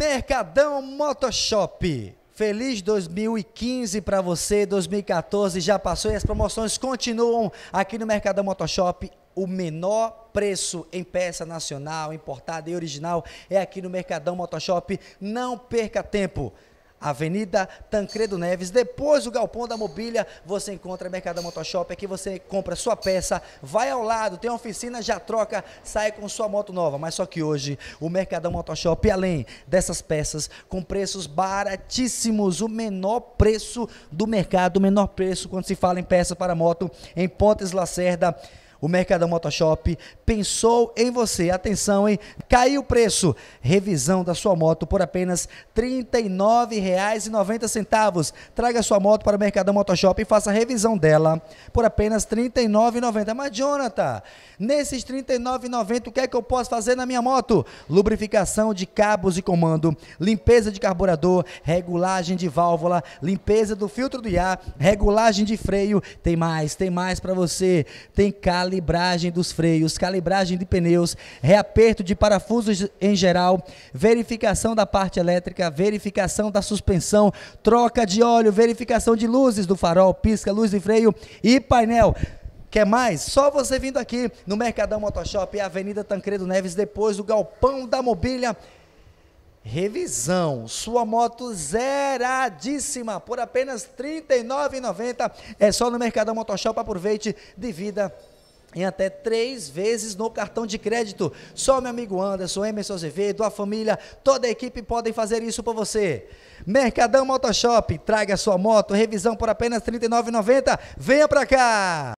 Mercadão Motoshop. Feliz 2015 para você, 2014 já passou e as promoções continuam aqui no Mercadão Motoshop. O menor preço em peça nacional, importada e original é aqui no Mercadão Motoshop. Não perca tempo. Avenida Tancredo Neves. Depois do Galpão da Mobília, você encontra Mercadão Motoshop. Aqui você compra sua peça, vai ao lado, tem oficina, já troca, sai com sua moto nova. Mas só que hoje, o Mercadão Motoshop, além dessas peças com preços baratíssimos, o menor preço do mercado, o menor preço quando se fala em peça para moto em Pontes Lacerda. O Mercadão Motoshop pensou em você. Atenção, hein? Caiu o preço. Revisão da sua moto por apenas R$ 39,90. Traga sua moto para o Mercadão Motoshop e faça a revisão dela por apenas R$ 39,90. Mas, Jonathan, nesses R$ 39,90, o que é que eu posso fazer na minha moto? Lubrificação de cabos e comando, limpeza de carburador, regulagem de válvula, limpeza do filtro do ar, regulagem de freio. Tem mais, tem mais para você. Tem cali calibragem dos freios, calibragem de pneus, reaperto de parafusos em geral, verificação da parte elétrica, verificação da suspensão, troca de óleo, verificação de luzes do farol, pisca, luz de freio e painel. Quer mais? Só você vindo aqui no Mercadão Motoshop, Avenida Tancredo Neves, depois do Galpão da Mobília. Revisão, sua moto zeradíssima por apenas R$ 39,90. É só no Mercadão Motoshop. Aproveite de vida em até três vezes no cartão de crédito. Só meu amigo Anderson, Emerson Azevedo, a família, toda a equipe podem fazer isso por você. Mercadão Motoshop, traga sua moto, revisão por apenas R$ 39,90. Venha para cá!